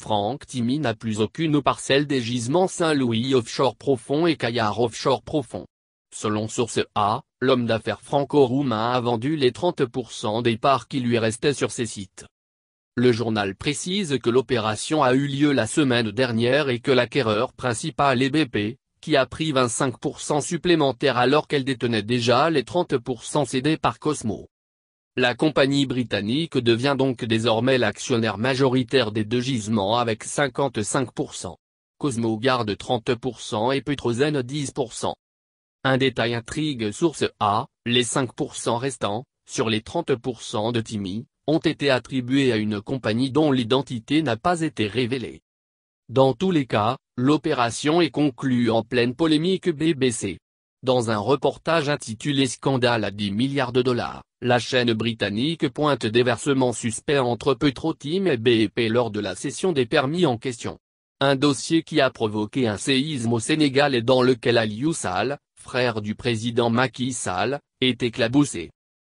Franck Timmy n'a plus aucune parcelle des gisements Saint-Louis offshore profond et Caillard offshore profond. Selon source A, l'homme d'affaires franco-roumain a vendu les 30% des parts qui lui restaient sur ces sites. Le journal précise que l'opération a eu lieu la semaine dernière et que l'acquéreur principal est BP, qui a pris 25% supplémentaires alors qu'elle détenait déjà les 30% cédés par Cosmo. La compagnie britannique devient donc désormais l'actionnaire majoritaire des deux gisements avec 55%. Cosmo garde 30% et Petrozen 10%. Un détail intrigue source A, les 5% restants, sur les 30% de Timmy, ont été attribués à une compagnie dont l'identité n'a pas été révélée. Dans tous les cas, l'opération est conclue en pleine polémique BBC. Dans un reportage intitulé Scandale à 10 milliards de dollars, la chaîne britannique pointe des versements suspects entre Team et BEP lors de la cession des permis en question. Un dossier qui a provoqué un séisme au Sénégal et dans lequel Aliou Sall, frère du président Macky Sall, est éclaboussé.